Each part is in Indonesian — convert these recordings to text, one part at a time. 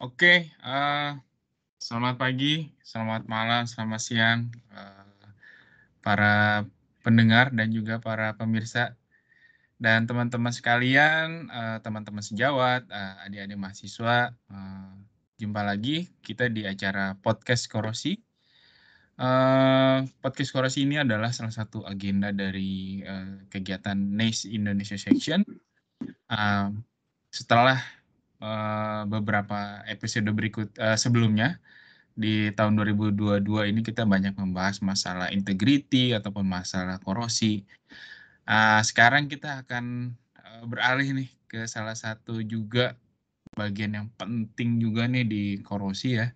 Oke, okay, uh, eh, selamat pagi, selamat malam, selamat siang uh, para pendengar dan juga para pemirsa dan teman-teman sekalian, teman eh, teman-teman sejawat, uh, adik-adik mahasiswa, uh, jumpa lagi kita di acara podcast Korosi. Uh, podcast Korosi ini adalah salah satu agenda dari uh, kegiatan NACE Indonesia Section. Uh, setelah Eh, beberapa episode berikut uh, sebelumnya di tahun 2022 ini kita banyak membahas masalah integriti ataupun masalah korosi. Uh, sekarang kita akan uh, beralih nih ke salah satu juga bagian yang penting juga nih di korosi ya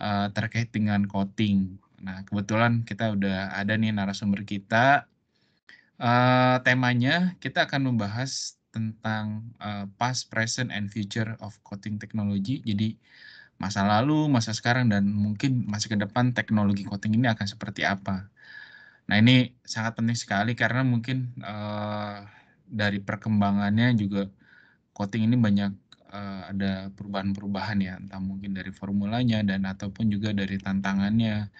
uh, terkait dengan coating. Nah kebetulan kita udah ada nih narasumber kita. Uh, temanya kita akan membahas tentang uh, past, present, and future of coating technology. Jadi masa lalu, masa sekarang, dan mungkin masa ke depan teknologi coating ini akan seperti apa. Nah ini sangat penting sekali karena mungkin uh, dari perkembangannya juga coating ini banyak uh, ada perubahan-perubahan ya, entah mungkin dari formulanya dan ataupun juga dari tantangannya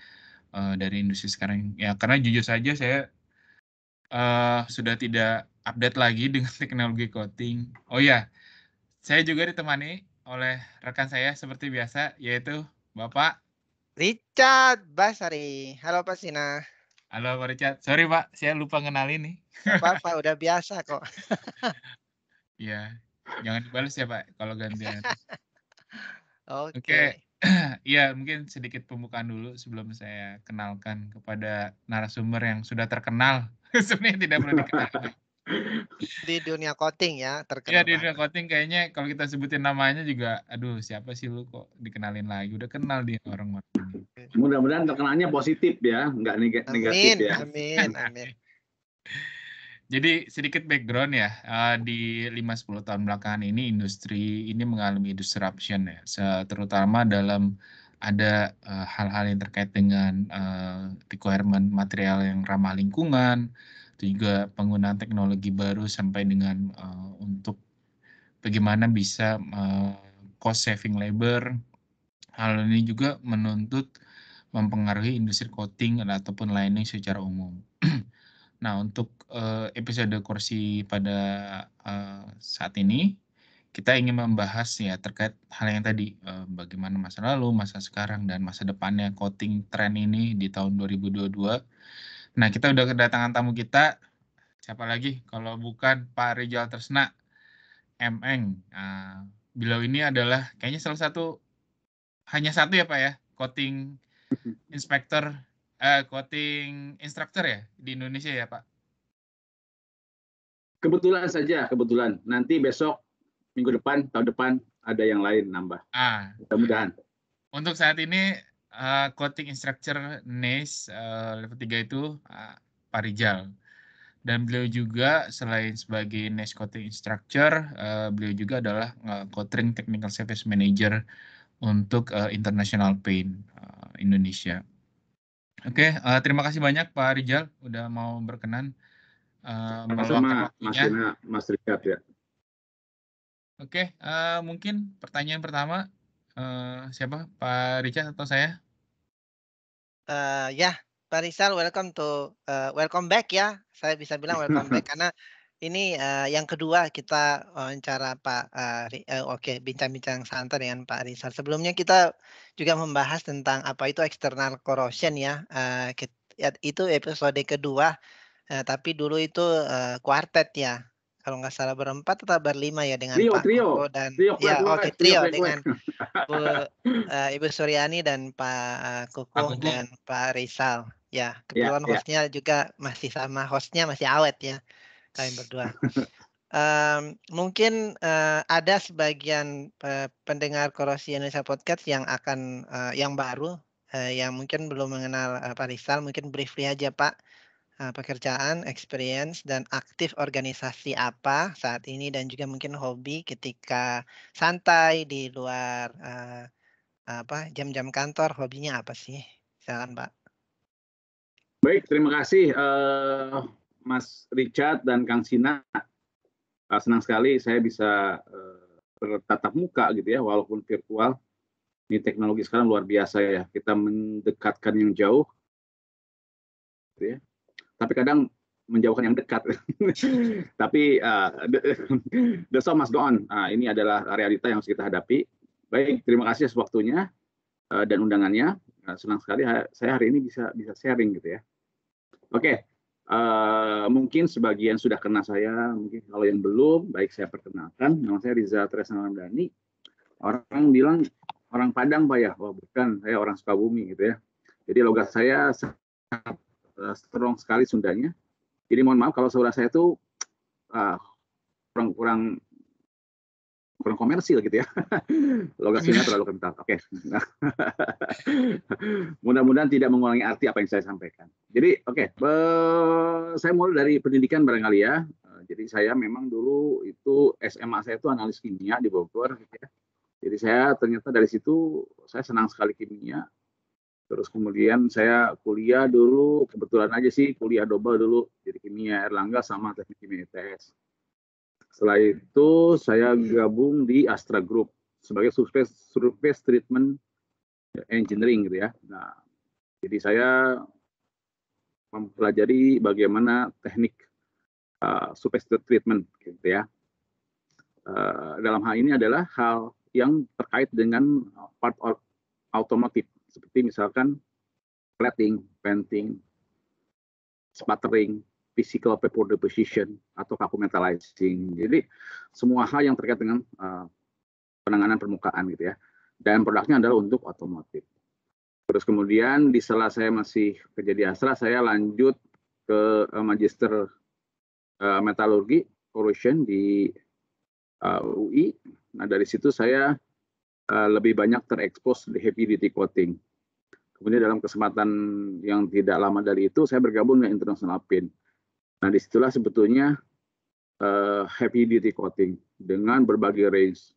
uh, dari industri sekarang. Ya karena jujur saja saya uh, sudah tidak update lagi dengan teknologi coating. Oh ya, saya juga ditemani oleh rekan saya seperti biasa yaitu Bapak Richard Basari. Halo Pak Sina. Halo Pak Richard. Sorry Pak, saya lupa kenalin nih. Pak, udah biasa kok. Iya, jangan dibalas ya Pak kalau gantian. Oke. Okay. Iya, mungkin sedikit pembukaan dulu sebelum saya kenalkan kepada narasumber yang sudah terkenal. Sebenarnya tidak perlu dikenal di dunia coating ya terkenal. Iya di dunia coating kayaknya kalau kita sebutin namanya juga, aduh siapa sih lu kok dikenalin lagi? Udah kenal dia orang orang. Mudah-mudahan terkenalnya positif ya, nggak neg negatif amin, ya. Amin, amin. Jadi sedikit background ya eh, di 5-10 tahun belakangan ini industri ini mengalami disruption ya, terutama dalam ada eh, hal-hal yang terkait dengan eh, requirement material yang ramah lingkungan, juga penggunaan teknologi baru sampai dengan uh, untuk bagaimana bisa uh, cost saving labor. Hal ini juga menuntut mempengaruhi industri coating ataupun lining secara umum. nah, untuk uh, episode kursi pada uh, saat ini kita ingin membahas ya terkait hal yang tadi bagaimana masa lalu, masa sekarang dan masa depannya coating trend ini di tahun 2022 Nah, kita udah kedatangan tamu kita. Siapa lagi kalau bukan Pak Rizal Tersna MN Nah, beliau ini adalah kayaknya salah satu hanya satu ya Pak ya, coating inspector eh coating instructor ya di Indonesia ya Pak. Kebetulan saja, kebetulan. Nanti besok minggu depan, tahun depan ada yang lain nambah. Ah. Mudah-mudahan. Untuk saat ini uh, eh, coating instructor NACE uh, eh, level 3 itu uh, eh, Pak Rijal. Dan beliau juga selain sebagai nes coating instructor, uh, beliau juga adalah uh, coating technical service manager untuk uh, International Paint uh, Indonesia. Oke, okay, uh, terima kasih banyak Pak Rijal udah mau berkenan uh, meluangkan waktunya. Mas Rijal ya. Oke, okay, uh, mungkin pertanyaan pertama uh, siapa Pak Richard atau saya? uh, ya Pak Rizal, welcome to uh, welcome back ya. Saya bisa bilang welcome back karena ini uh, yang kedua kita wawancara Pak uh, uh, oke okay, bincang-bincang santai dengan Pak Rizal. Sebelumnya kita juga membahas tentang apa itu external corrosion ya. Uh, itu episode kedua. Uh, tapi dulu itu uh, quartet ya kalau nggak salah berempat atau berlima ya dengan trio, Pak trio. Koko dan trio, ya oke okay, trio, trio dengan Bu, uh, Ibu Suryani dan Pak Koko dan Pak Rizal. Ya, kebetulan yeah, ya. hostnya juga masih sama, hostnya masih awet ya kalian berdua. um, mungkin uh, ada sebagian uh, pendengar Korosi Indonesia Podcast yang akan uh, yang baru uh, yang mungkin belum mengenal uh, Pak Rizal, mungkin briefly aja Pak Eh, pekerjaan, experience, dan aktif organisasi apa saat ini, dan juga mungkin hobi ketika santai di luar uh, apa jam-jam kantor, hobinya apa sih? Silakan Pak. Baik, terima kasih uh, Mas Richard dan Kang Sina. Uh, senang sekali saya bisa uh, bertatap muka gitu ya, walaupun virtual. Ini teknologi sekarang luar biasa ya. Kita mendekatkan yang jauh, gitu ya tapi kadang menjauhkan yang dekat. tapi uh, the, the show must go on. Uh, ini adalah realita yang harus kita hadapi. Baik, terima kasih atas waktunya uh, dan undangannya. Uh, senang sekali ha saya hari ini bisa bisa sharing gitu ya. Oke, okay. uh, mungkin sebagian sudah kenal saya, mungkin kalau yang belum, baik saya perkenalkan. Nama saya Riza Tresna Dani. Orang bilang orang Padang pak ya, oh, bukan saya orang Sukabumi gitu ya. Jadi logat saya Eh, strong sekali Sundanya. Jadi mohon maaf kalau saudara saya itu uh, ah, kurang kurang kurang komersil gitu ya. logasinya terlalu kental. Oke. Okay. Mudah-mudahan tidak mengulangi arti apa yang saya sampaikan. Jadi oke, okay. saya mulai dari pendidikan barangkali ya. Eh, jadi saya memang dulu itu SMA saya itu analis kimia di Bogor gitu ya. Jadi saya ternyata dari situ saya senang sekali kimia. Terus kemudian saya kuliah dulu, kebetulan aja sih kuliah double dulu, jadi kimia Erlangga sama teknik kimia ITS. Setelah itu saya gabung di Astra Group sebagai surface, surface treatment engineering gitu ya. Nah, jadi saya mempelajari bagaimana teknik uh, surface treatment gitu ya. Uh, dalam hal ini adalah hal yang terkait dengan part otomotif seperti misalkan plating, painting, sputtering, physical paper deposition, atau metallizing. Jadi semua hal yang terkait dengan uh, penanganan permukaan gitu ya. Dan produknya adalah untuk otomotif. Terus kemudian di sela saya masih kerja di Astra, saya lanjut ke uh, magister uh, metalurgi corrosion di uh, UI. Nah dari situ saya uh, lebih banyak terekspos di heavy duty coating Kemudian dalam kesempatan yang tidak lama dari itu saya bergabung dengan International Pin. Nah disitulah sebetulnya uh, eh, heavy duty coating dengan berbagai range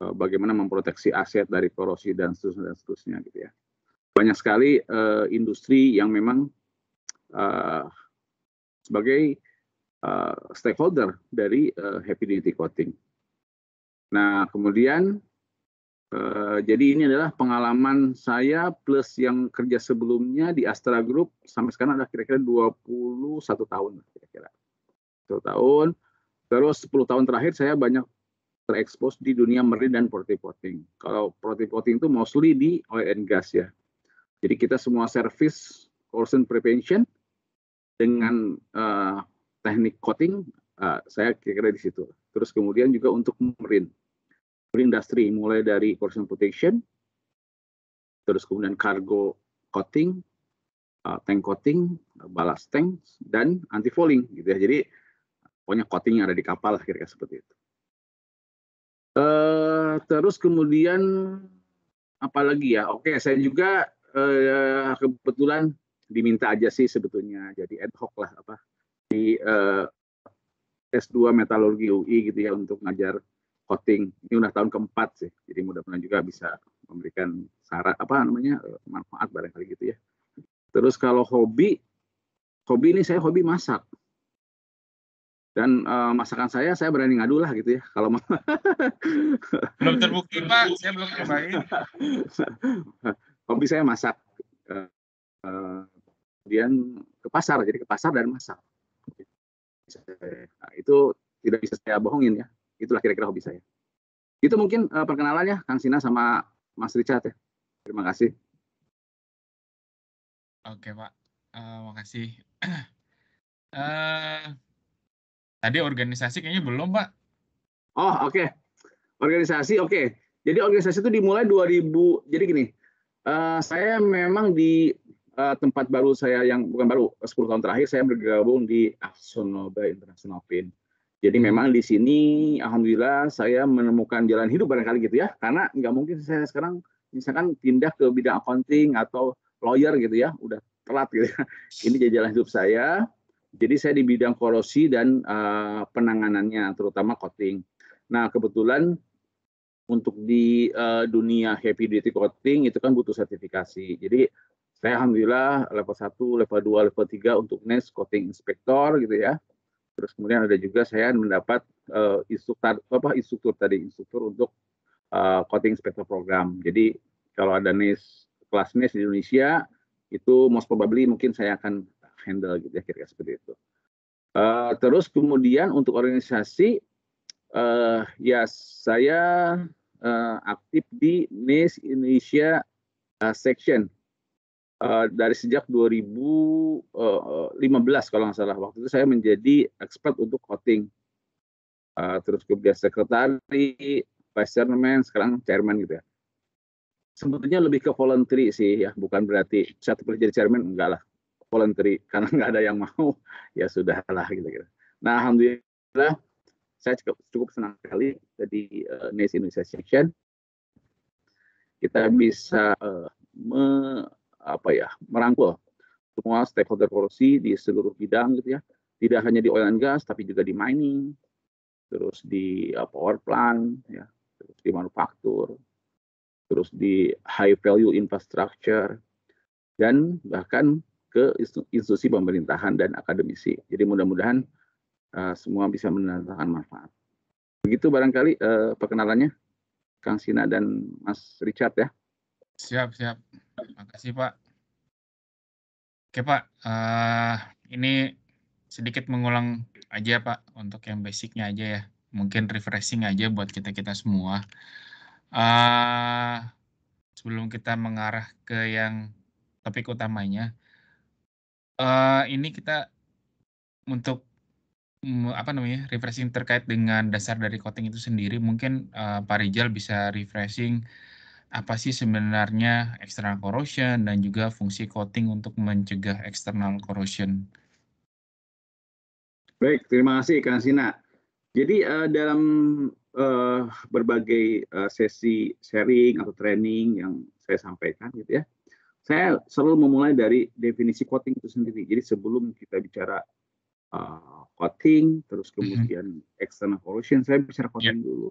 uh, bagaimana memproteksi aset dari korosi dan seterusnya, dan seterusnya gitu ya. Banyak sekali uh, industri yang memang uh, sebagai uh, stakeholder dari uh, heavy duty coating. Nah kemudian Eh, jadi ini adalah pengalaman saya plus yang kerja sebelumnya di Astra Group sampai sekarang ada kira-kira 21 tahun kira-kira. tahun. Terus 10 tahun terakhir saya banyak terekspos di dunia marine dan porting coating. Kalau porting-porting itu mostly di oil and gas ya. Jadi kita semua service corrosion prevention dengan uh, teknik coating uh, saya kira-kira di situ. Terus kemudian juga untuk marine industri mulai dari portion protection, terus kemudian cargo coating, uh, tank coating, balas tank, dan anti falling gitu ya. Jadi pokoknya coating yang ada di kapal kira-kira seperti itu. Uh, terus kemudian apalagi ya? Oke, okay, saya juga uh, kebetulan diminta aja sih sebetulnya jadi ad hoc lah apa di uh, eh, S2 metalurgi UI gitu ya untuk ngajar voting ini udah tahun keempat sih jadi mudah-mudahan juga bisa memberikan syarat apa namanya eh, manfaat barangkali gitu ya terus kalau hobi hobi ini saya hobi masak dan uh, masakan saya saya berani ngadu lah gitu ya kalau belum terbukti pak saya belum cobain hobi saya masak uh, kemudian ke pasar jadi ke pasar dan masak nah, itu tidak bisa saya bohongin ya itulah kira-kira hobi saya. Itu mungkin uh, perkenalannya Kang Sina sama Mas Richard ya. Terima kasih. Oke Pak, uh, makasih. uh, tadi organisasi kayaknya belum Pak. Oh oke, okay. organisasi oke. Okay. Jadi organisasi itu dimulai 2000. Jadi gini, uh, saya memang di uh, tempat baru saya yang bukan baru 10 tahun terakhir saya bergabung di Aksonoba International Pin. Jadi memang di sini alhamdulillah saya menemukan jalan hidup barangkali gitu ya. Karena nggak mungkin saya sekarang misalkan pindah ke bidang accounting atau lawyer gitu ya, udah telat gitu. Ya. Ini jadi jalan hidup saya. Jadi saya di bidang korosi dan uh, penanganannya terutama coating. Nah, kebetulan untuk di uh, dunia happy duty coating itu kan butuh sertifikasi. Jadi saya alhamdulillah level 1, level 2, level 3 untuk next coating inspector gitu ya terus kemudian ada juga saya mendapat uh, instruktur apa instruktur tadi instruktur untuk uh, coding inspector program jadi kalau ada NIS kelas NIS di Indonesia itu most probably mungkin saya akan handle gitu ya kira-kira seperti itu uh, terus kemudian untuk organisasi uh, ya saya uh, aktif di NIS Indonesia uh, section Eh, dari sejak 2015 eh, eh, kalau nggak salah waktu itu saya menjadi expert untuk coating uh, terus kemudian sekretari vice chairman sekarang chairman gitu ya sebetulnya lebih ke voluntary sih ya bukan berarti saya terpilih jadi chairman enggak lah voluntary karena nggak ada yang mau ya sudahlah gitu gitu nah alhamdulillah saya cukup cukup senang sekali jadi uh, Indonesia Section kita bisa uh, me apa ya merangkul semua stakeholder korupsi di seluruh bidang gitu ya tidak hanya di oil and gas tapi juga di mining terus di uh, power plant ya terus di manufaktur terus di high value infrastructure dan bahkan ke institusi pemerintahan dan akademisi jadi mudah-mudahan uh, semua bisa mendatangkan manfaat begitu barangkali uh, perkenalannya Kang Sina dan Mas Richard ya siap siap Terima kasih Pak. Oke Pak, uh, ini sedikit mengulang aja Pak untuk yang basicnya aja ya. Mungkin refreshing aja buat kita-kita semua. Uh, sebelum kita mengarah ke yang topik utamanya, uh, ini kita untuk mm, apa namanya refreshing terkait dengan dasar dari coding itu sendiri mungkin uh, Pak Rijal bisa refreshing apa sih sebenarnya external corrosion dan juga fungsi coating untuk mencegah external corrosion. Baik, terima kasih Kang Sina. Jadi uh, dalam uh, berbagai uh, sesi sharing atau training yang saya sampaikan gitu ya. Saya selalu memulai dari definisi coating itu sendiri. Jadi sebelum kita bicara uh, coating, terus mm-hmm. kemudian mm -hmm. external corrosion, saya bicara coating yeah. dulu.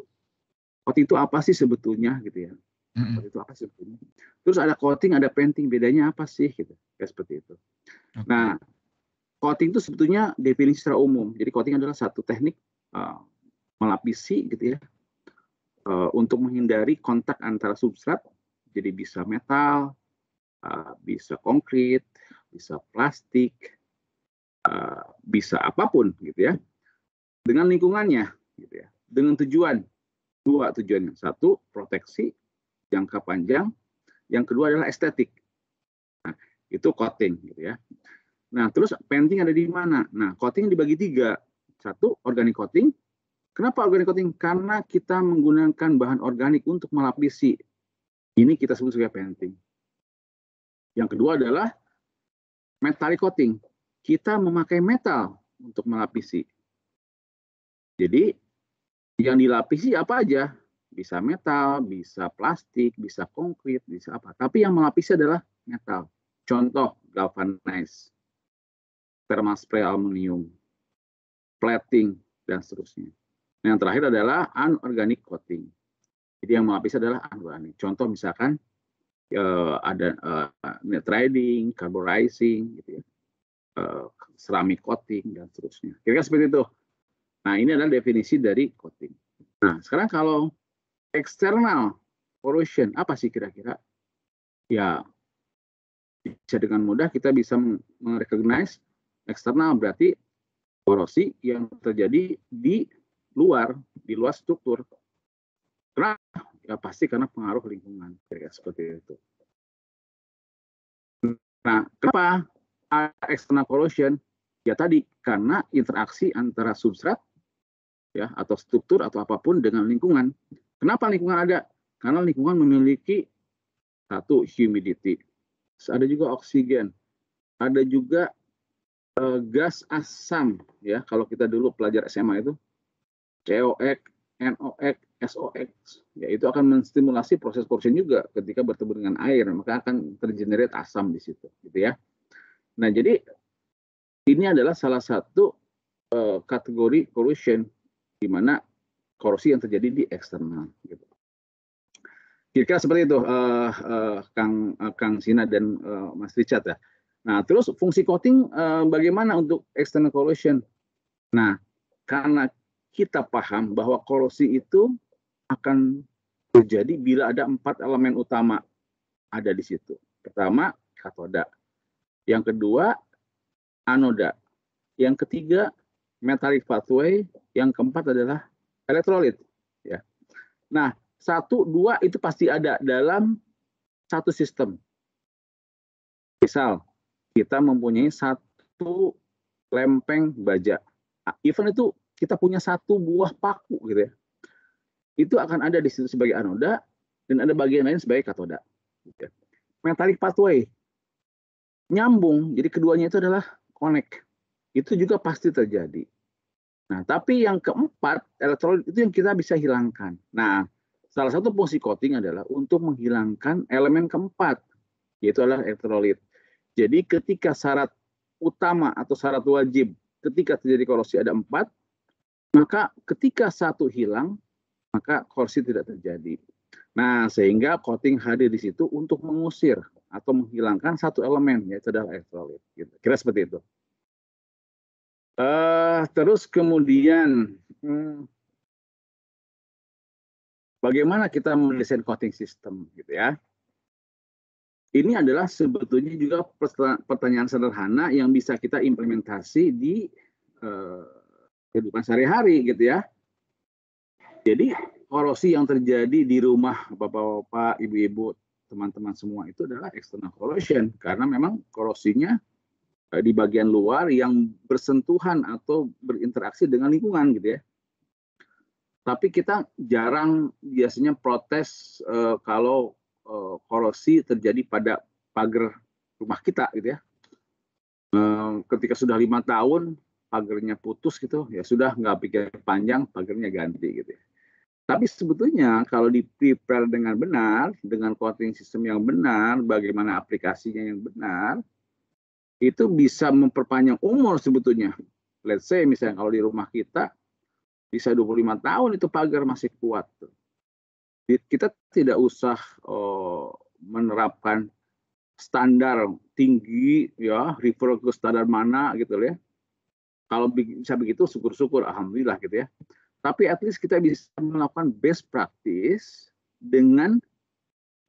Coating itu apa sih sebetulnya gitu ya? mm-hmm. itu apa sih terus ada coating ada painting bedanya apa sih gitu kayak seperti itu okay. nah coating itu sebetulnya definisi secara umum jadi coating adalah satu teknik uh, melapisi gitu ya uh, untuk menghindari kontak antara substrat jadi bisa metal uh, bisa konkret bisa plastik uh, bisa apapun gitu ya dengan lingkungannya gitu ya dengan tujuan dua tujuannya, satu proteksi jangka panjang. Yang kedua adalah estetik. Nah, itu coating gitu ya. Nah, terus painting ada di mana? Nah, coating dibagi tiga. Satu, organic coating. Kenapa organic coating? Karena kita menggunakan bahan organik untuk melapisi. Ini kita sebut sebagai painting. Yang kedua adalah metallic coating. Kita memakai metal untuk melapisi. Jadi, yang dilapisi apa aja? bisa metal, bisa plastik, bisa konkret, bisa apa. Tapi yang melapisi adalah metal. Contoh galvanize, thermal spray aluminium, plating, dan seterusnya. Nah, yang terakhir adalah anorganik coating. Jadi yang melapisi adalah anorganik. Contoh misalkan uh, ada uh, eh, trading, carburizing, gitu ya. uh, ceramic coating, dan seterusnya. Kira-kira seperti itu. Nah, ini adalah definisi dari coating. Nah, sekarang kalau external pollution apa sih kira-kira? Ya bisa dengan mudah kita bisa merecognize eksternal berarti korosi yang terjadi di luar, di luar struktur. Kenapa? Ya pasti karena pengaruh lingkungan kira-kira seperti itu. Nah, kenapa eksternal corrosion? Ya tadi karena interaksi antara substrat ya atau struktur atau apapun dengan lingkungan Kenapa lingkungan ada? Karena lingkungan memiliki satu humidity, ada juga oksigen, ada juga uh, gas asam ya. Kalau kita dulu pelajar SMA itu COX, NOX, SOX, ya itu akan menstimulasi proses korsen juga ketika bertemu dengan air, maka akan tergenerate asam di situ, gitu ya. Nah jadi ini adalah salah satu uh, kategori corrosion di mana korupsi yang terjadi di eksternal. Gitu. Kira-kira seperti itu, uh, uh, Kang uh, Kang Sina dan uh, Mas Richard ya. Nah, terus fungsi coating uh, bagaimana untuk external corrosion? Nah, karena kita paham bahwa korosi itu akan terjadi bila ada empat elemen utama ada di situ. Pertama, katoda. Yang kedua, anoda. Yang ketiga, metallic pathway. Yang keempat adalah elektrolit ya nah satu dua itu pasti ada dalam satu sistem misal kita mempunyai satu lempeng baja ah, even itu kita punya satu buah paku gitu ya itu akan ada di situ sebagai anoda dan ada bagian lain sebagai katoda gitu ya. metallic pathway nyambung jadi keduanya itu adalah connect itu juga pasti terjadi Nah, tapi yang keempat, elektrolit itu yang kita bisa hilangkan. Nah, salah satu fungsi coating adalah untuk menghilangkan elemen keempat, yaitu adalah elektrolit. Jadi ketika syarat utama atau syarat wajib ketika terjadi korosi ada empat, maka ketika satu hilang, maka korosi tidak terjadi. Nah, sehingga coating hadir di situ untuk mengusir atau menghilangkan satu elemen, yaitu adalah elektrolit. Gitu. Kira seperti itu. Eh, terus kemudian hmm, bagaimana kita mendesain coating system gitu ya ini adalah sebetulnya juga pertanyaan sederhana yang bisa kita implementasi di uh, kehidupan sehari-hari gitu ya. Jadi korosi yang terjadi di rumah bapak-bapak, ibu-ibu, teman-teman semua itu adalah external corrosion karena memang korosinya Eh, di bagian luar yang bersentuhan atau berinteraksi dengan lingkungan gitu ya. Tapi kita jarang biasanya protes uh, kalau uh, korosi terjadi pada pagar rumah kita gitu ya. Uh, ketika sudah lima tahun pagarnya putus gitu ya sudah nggak pikir panjang pagarnya ganti gitu ya. Tapi sebetulnya kalau di prepare dengan benar, dengan coating sistem yang benar, bagaimana aplikasinya yang benar, itu bisa memperpanjang umur sebetulnya. Let's say misalnya kalau di rumah kita bisa 25 tahun itu pagar masih kuat. Kita tidak usah oh, menerapkan standar tinggi ya, refer ke standar mana gitu ya. Kalau bisa begitu syukur-syukur alhamdulillah gitu ya. Tapi at least kita bisa melakukan best practice dengan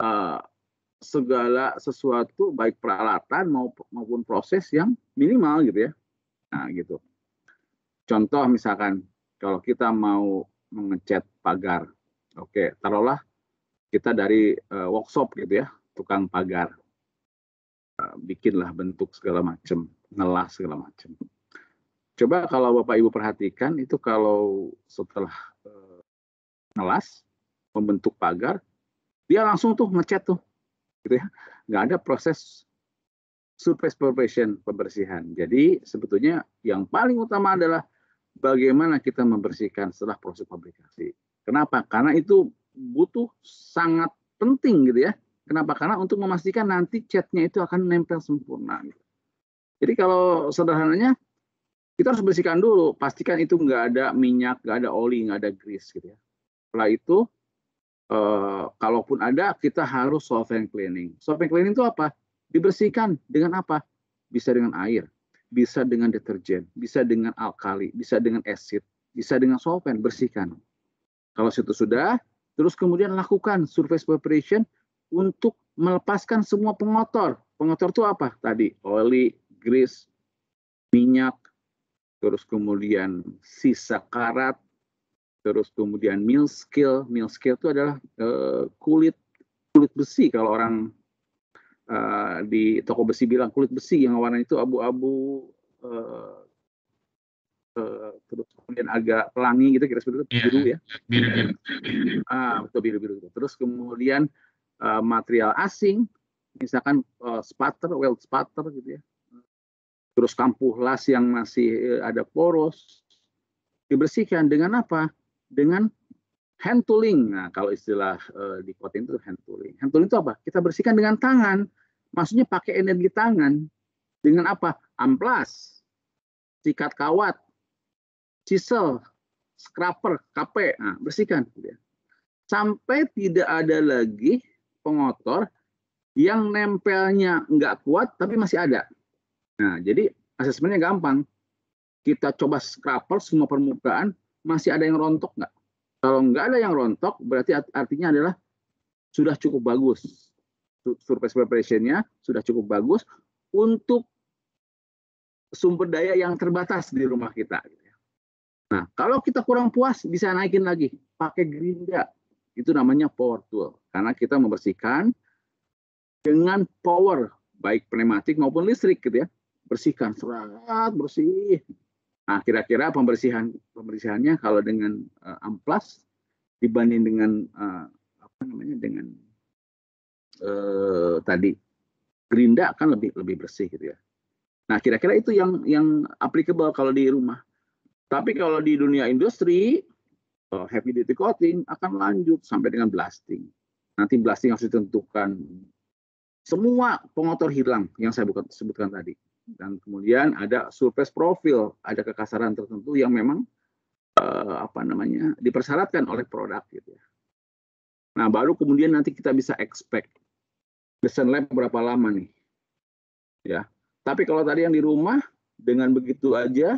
uh, segala sesuatu baik peralatan maupun proses yang minimal gitu ya. Nah, gitu. Contoh misalkan kalau kita mau mengecat pagar. Oke, taruhlah kita dari uh, workshop gitu ya, tukang pagar. Uh, bikinlah bentuk segala macam, ngelah segala macam. Coba kalau Bapak Ibu perhatikan itu kalau setelah uh, eh, ngelas membentuk pagar, dia langsung tuh ngecat tuh gitu ya nggak ada proses surface preparation pembersihan jadi sebetulnya yang paling utama adalah bagaimana kita membersihkan setelah proses publikasi kenapa karena itu butuh sangat penting gitu ya kenapa karena untuk memastikan nanti catnya itu akan nempel sempurna jadi kalau sederhananya kita harus bersihkan dulu pastikan itu nggak ada minyak nggak ada oli nggak ada grease gitu ya setelah itu Eh, kalaupun ada kita harus solvent cleaning. Solvent cleaning itu apa? Dibersihkan dengan apa? Bisa dengan air, bisa dengan deterjen, bisa dengan alkali, bisa dengan acid, bisa dengan solvent, bersihkan. Kalau situ sudah, terus kemudian lakukan surface preparation untuk melepaskan semua pengotor. Pengotor itu apa? Tadi oli, grease, minyak, terus kemudian sisa karat, terus kemudian meal skill meal skill itu adalah uh, kulit kulit besi kalau orang uh, di toko besi bilang kulit besi yang warna itu abu-abu eh, terus kemudian agak pelangi gitu kira seperti itu iya, biru ya biru biru iya. ah betul biru biru gitu. terus kemudian uh, material asing misalkan uh, spatter weld spatter gitu ya terus kampuh las yang masih ada poros dibersihkan dengan apa dengan hand tooling. Nah, kalau istilah uh, di coating itu hand tooling. Hand tooling itu apa? Kita bersihkan dengan tangan. Maksudnya pakai energi tangan. Dengan apa? Amplas, sikat kawat, chisel, scrapper, KP. Nah, bersihkan. Sampai tidak ada lagi pengotor yang nempelnya nggak kuat tapi masih ada. Nah, jadi asesmennya gampang. Kita coba scrapper semua permukaan, masih ada yang rontok nggak? Kalau nggak ada yang rontok, berarti artinya adalah sudah cukup bagus. Surface preparation-nya sudah cukup bagus untuk sumber daya yang terbatas di rumah kita. Gitu ya. Nah, kalau kita kurang puas, bisa naikin lagi. Pakai gerinda. Itu namanya power tool. Karena kita membersihkan dengan power, baik pneumatik maupun listrik gitu ya. Bersihkan, serat, bersih. Nah, kira-kira pembersihan pembersihannya kalau dengan uh, amplas dibanding dengan uh, apa namanya dengan uh, tadi gerinda akan lebih lebih bersih gitu ya. Nah, kira-kira itu yang yang applicable kalau di rumah. Tapi kalau di dunia industri uh, heavy duty coating akan lanjut sampai dengan blasting. Nanti blasting harus ditentukan semua pengotor hilang yang saya sebutkan tadi dan kemudian ada surface profil, ada kekasaran tertentu yang memang eh, apa namanya dipersyaratkan oleh produk gitu ya. Nah, baru kemudian nanti kita bisa expect desain lab berapa lama nih. Ya. Tapi kalau tadi yang di rumah dengan begitu aja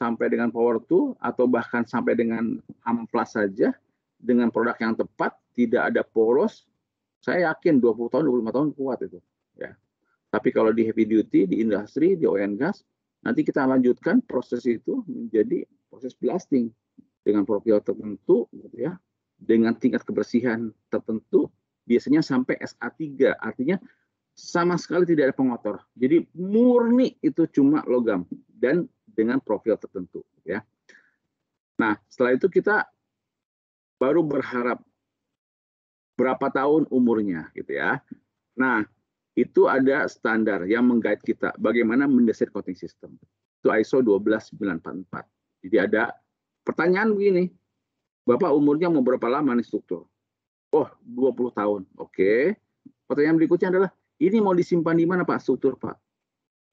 sampai dengan power tool atau bahkan sampai dengan amplas saja dengan produk yang tepat, tidak ada poros, saya yakin 20 tahun 25 tahun kuat itu, ya. Tapi kalau di heavy duty, di industri, di oil and gas, nanti kita lanjutkan proses itu menjadi proses blasting dengan profil tertentu, gitu ya, dengan tingkat kebersihan tertentu, biasanya sampai SA3, artinya sama sekali tidak ada pengotor. Jadi murni itu cuma logam dan dengan profil tertentu, ya. Nah, setelah itu kita baru berharap berapa tahun umurnya, gitu ya. Nah, itu ada standar yang menggait kita bagaimana mendesain coating system. Itu ISO 12944. Jadi ada pertanyaan begini, Bapak umurnya mau berapa lama nih struktur? Oh, 20 tahun. Oke. Pertanyaan berikutnya adalah, ini mau disimpan di mana Pak struktur Pak?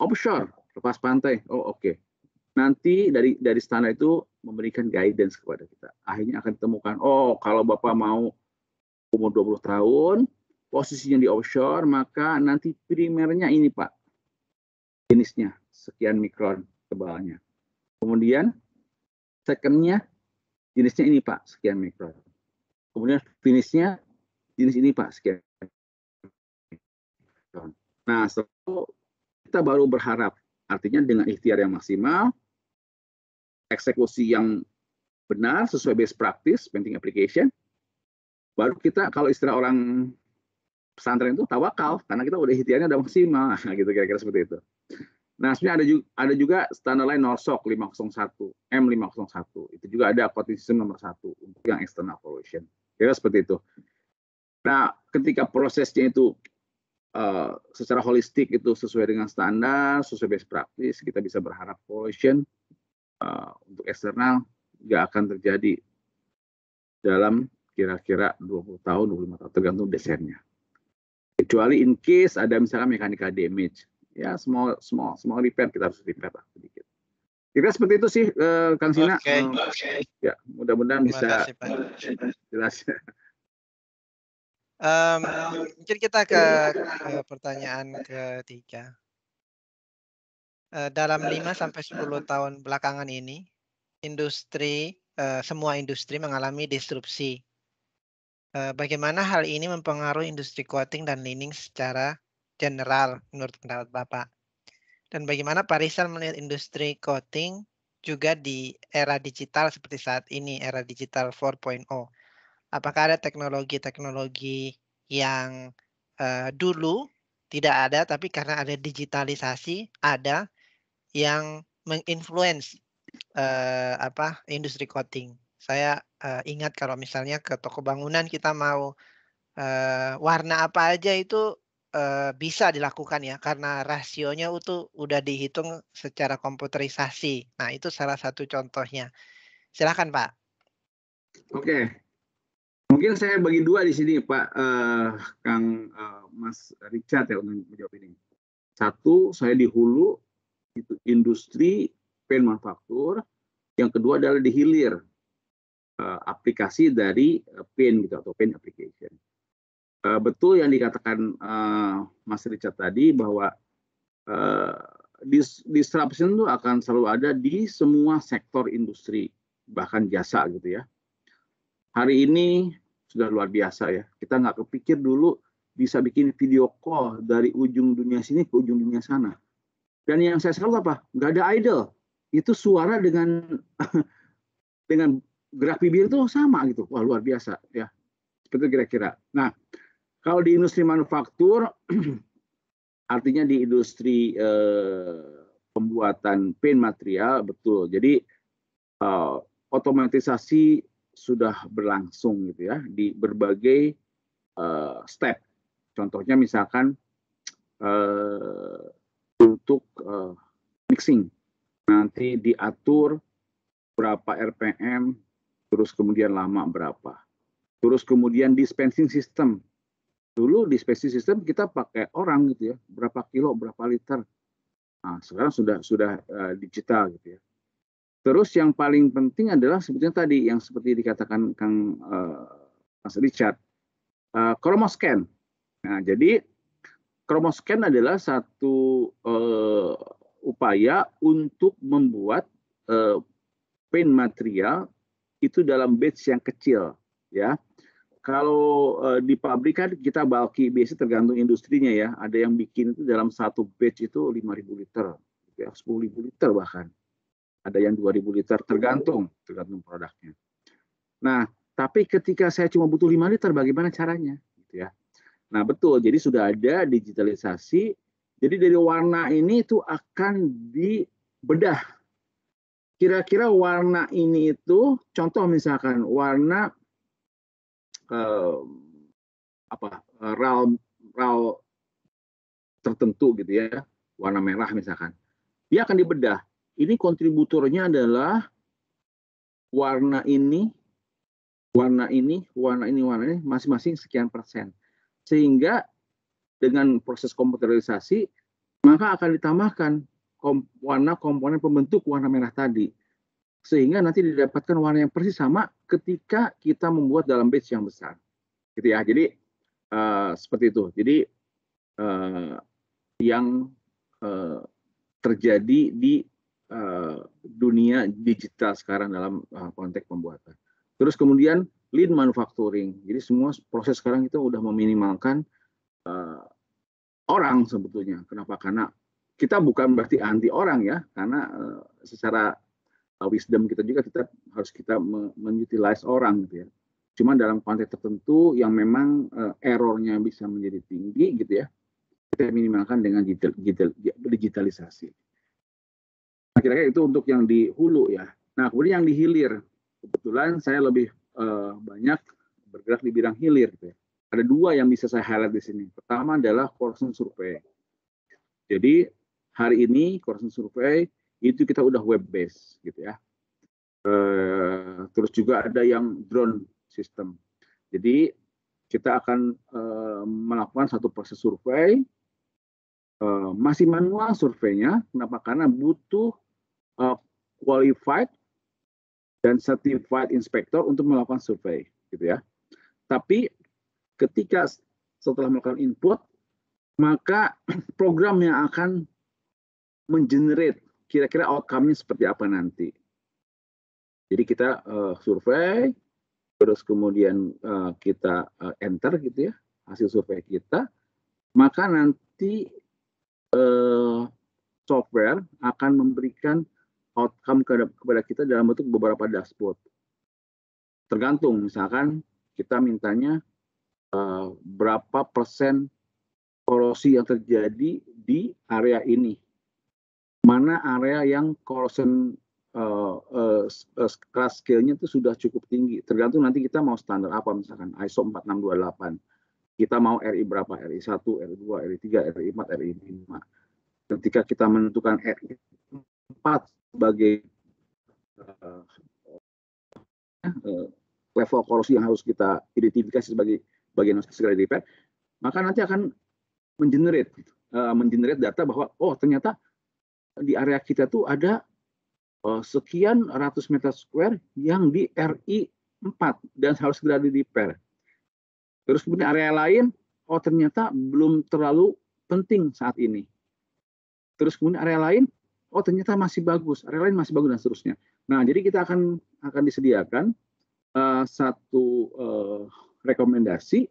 Offshore, lepas pantai. Oh, oke. Okay. Nanti dari dari standar itu memberikan guidance kepada kita. Akhirnya akan ditemukan, oh kalau Bapak mau umur 20 tahun, posisinya di offshore, maka nanti primernya ini Pak, jenisnya sekian mikron tebalnya. Kemudian secondnya jenisnya ini Pak, sekian mikron. Kemudian finishnya jenis ini Pak, sekian mikron. Nah, so, kita baru berharap, artinya dengan ikhtiar yang maksimal, eksekusi yang benar sesuai best practice, penting application, baru kita kalau istilah orang pesantren itu tawakal karena kita udah hitiannya udah maksimal nah, gitu kira-kira seperti itu. Nah, sebenarnya ada juga, ada juga standar lain Norsok 501, M501. Itu juga ada quoting system nomor satu untuk yang external pollution, Kira kira seperti itu. Nah, ketika prosesnya itu uh, secara holistik itu sesuai dengan standar, sesuai best practice, kita bisa berharap pollution uh, eh, untuk eksternal nggak akan terjadi dalam kira-kira 20 tahun, 25 tahun, tergantung desainnya. Kecuali in case ada misalnya mechanical damage, ya small small small repair kita harus repair lah sedikit. Kira seperti itu sih, uh, Kang Sina. okay. Um, eh, okay. Ya, mudah-mudahan bisa kasih, jelas. Um, mungkin kita ke, ke pertanyaan ketiga. Uh, dalam 5 sampai 10 tahun belakangan ini, industri uh, semua industri mengalami disrupsi Eh, bagaimana hal ini mempengaruhi industri coating dan lining secara general menurut pendapat Bapak? Dan bagaimana Pak Rizal melihat industri coating juga di era digital seperti saat ini, era digital 4.0? Apakah ada teknologi-teknologi yang uh, dulu tidak ada, tapi karena ada digitalisasi, ada yang menginfluence uh, apa industri coating? Saya uh, ingat kalau misalnya ke toko bangunan kita mau uh, warna apa aja itu uh, bisa dilakukan ya karena rasionya itu udah dihitung secara komputerisasi. Nah itu salah satu contohnya. Silakan Pak. Oke, okay. mungkin saya bagi dua di sini Pak uh, Kang uh, Mas Richard ya untuk menjawab ini. Satu saya di hulu itu industri pen manufaktur, yang kedua adalah di hilir Eh, aplikasi dari eh, PIN gitu atau PIN application. Eh, betul yang dikatakan Mas Richard tadi bahwa disruption itu akan selalu ada di semua sektor industri bahkan jasa gitu ya. Hari ini sudah luar biasa ya. Kita nggak kepikir dulu bisa bikin video call dari ujung dunia sini ke ujung dunia sana. Dan yang saya selalu apa? Nggak ada idol. Itu suara dengan dengan gerak bibir itu sama gitu. Wah, luar biasa ya. Seperti kira-kira. Nah, kalau di industri manufaktur artinya di industri eh, pembuatan paint material betul. Jadi eh, otomatisasi sudah berlangsung gitu ya di berbagai eh, step. Contohnya misalkan eh, untuk eh, mixing nanti diatur berapa RPM terus kemudian lama berapa. Terus kemudian dispensing system. Dulu dispensing system kita pakai orang gitu ya, berapa kilo, berapa liter. Nah, sekarang sudah sudah uh, digital gitu ya. Terus yang paling penting adalah sebetulnya tadi yang seperti dikatakan Kang uh, Mas Richard, uh, eh, chromoscan. Nah, jadi chromoscan adalah satu uh, upaya untuk membuat uh, paint material itu dalam batch yang kecil ya kalau uh, di pabrik kan kita bulky biasanya tergantung industrinya ya ada yang bikin itu dalam satu batch itu 5000 liter ya 10000 liter bahkan ada yang 2000 liter tergantung tergantung produknya nah tapi ketika saya cuma butuh 5 liter bagaimana caranya gitu ya nah betul jadi sudah ada digitalisasi jadi dari warna ini itu akan dibedah kira-kira warna ini itu contoh misalkan warna eh, apa ral eh, ral tertentu gitu ya warna merah misalkan dia akan dibedah ini kontributornya adalah warna ini warna ini warna ini warna ini masing-masing sekian persen sehingga dengan proses komputerisasi maka akan ditambahkan kom warna komponen pembentuk warna merah tadi. Sehingga nanti didapatkan warna yang persis sama ketika kita membuat dalam batch yang besar. Gitu ya. Jadi uh, seperti itu. Jadi uh, yang uh, terjadi di uh, dunia digital sekarang dalam uh, konteks pembuatan. Terus kemudian lean manufacturing. Jadi semua proses sekarang itu sudah meminimalkan uh, orang sebetulnya. Kenapa? Karena kita bukan berarti anti orang ya, karena uh, secara eh, wisdom kita juga kita harus kita menutilize orang gitu ya. Cuma dalam konteks tertentu yang memang uh, errornya bisa menjadi tinggi gitu ya, kita minimalkan dengan digital, digital, digitalisasi. Nah, kira-kira itu untuk yang di hulu ya. Nah, kemudian yang di hilir, kebetulan saya lebih uh, banyak bergerak di bidang hilir. Gitu ya. Ada dua yang bisa saya highlight di sini. Pertama adalah korsen survei. Jadi hari ini Korsen survei itu kita udah web based gitu ya. Eh, terus juga ada yang drone system. Jadi kita akan eh, melakukan satu proses survei eh, masih manual surveinya. Kenapa? Karena butuh qualified dan certified inspector untuk melakukan survei, gitu ya. Tapi ketika setelah melakukan input, maka program yang akan mengenerate kira-kira outcome-nya seperti apa nanti. Jadi kita uh, survei, terus kemudian uh, kita uh, enter gitu ya hasil survei kita, maka nanti uh, software akan memberikan outcome kepada kita dalam bentuk beberapa dashboard. Tergantung misalkan kita mintanya uh, berapa persen korosi yang terjadi di area ini mana area yang corrosion uh, uh, uh scale-nya itu sudah cukup tinggi. Tergantung nanti kita mau standar apa misalkan ISO 4628. Kita mau RI berapa? RI 1, RI 2, RI 3, RI 4, RI 5. Ketika kita menentukan RI 4 sebagai uh, uh, level korosi yang harus kita identifikasi sebagai bagian segera repair, maka nanti akan mengenerate uh, mengenerate data bahwa oh ternyata di area kita tuh ada uh, sekian ratus meter square yang di RI 4 dan harus segera di repair. Terus kemudian area lain, oh ternyata belum terlalu penting saat ini. Terus kemudian area lain, oh ternyata masih bagus, area lain masih bagus dan seterusnya. Nah, jadi kita akan akan disediakan uh, satu uh, rekomendasi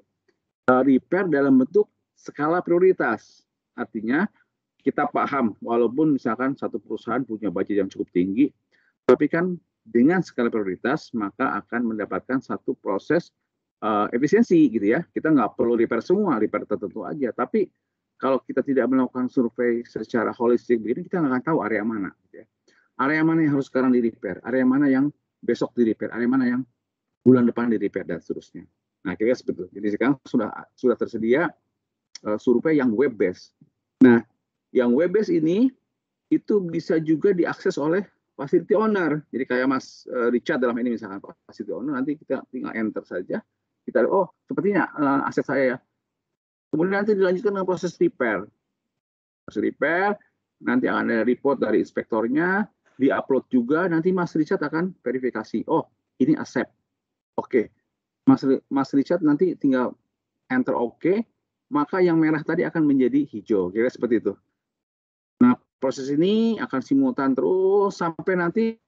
uh, repair dalam bentuk skala prioritas. Artinya kita paham walaupun misalkan satu perusahaan punya budget yang cukup tinggi, tapi kan dengan skala prioritas maka akan mendapatkan satu proses uh, efisiensi gitu ya. Kita nggak perlu repair semua, repair tertentu aja. Tapi kalau kita tidak melakukan survei secara holistik begini, kita nggak akan tahu area mana. Gitu ya. Area mana yang harus sekarang di repair, area mana yang besok di repair, area mana yang bulan depan di repair dan seterusnya. Nah, kira-kira seperti itu. Jadi sekarang sudah sudah tersedia uh, survei yang web based. Nah, yang webes ini itu bisa juga diakses oleh facility owner. Jadi kayak Mas eh, Richard dalam ini misalkan facility owner nanti kita tinggal enter saja. Kita oh sepertinya eh, aset saya ya. Kemudian nanti dilanjutkan dengan proses repair. Proses repair nanti akan ada report dari inspektornya, diupload juga nanti Mas Richard akan verifikasi. Oh, ini aset. Oke. Mas Mas Richard nanti tinggal enter oke, okay, maka yang merah tadi akan menjadi hijau. Kira seperti itu. Proses ini akan simultan terus sampai nanti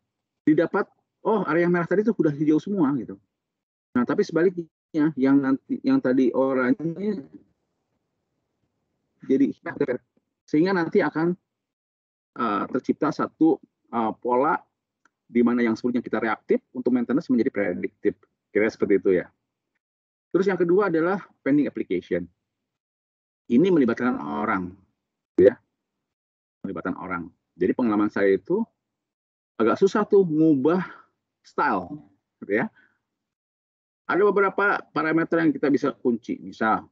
didapat oh area merah tadi itu sudah hijau semua gitu. Nah, tapi sebaliknya yang nanti yang tadi oranye jadi gitu kan. sehingga nanti akan uh, tercipta satu uh, pola di mana yang sebelumnya kita reaktif untuk maintenance menjadi prediktif. Kira seperti itu ya. Terus yang kedua adalah pending application. Ini melibatkan orang, gitu ya pelibatan orang. Jadi pengalaman saya itu agak susah tuh ngubah style, gitu ya. Ada beberapa parameter yang kita bisa kunci, misal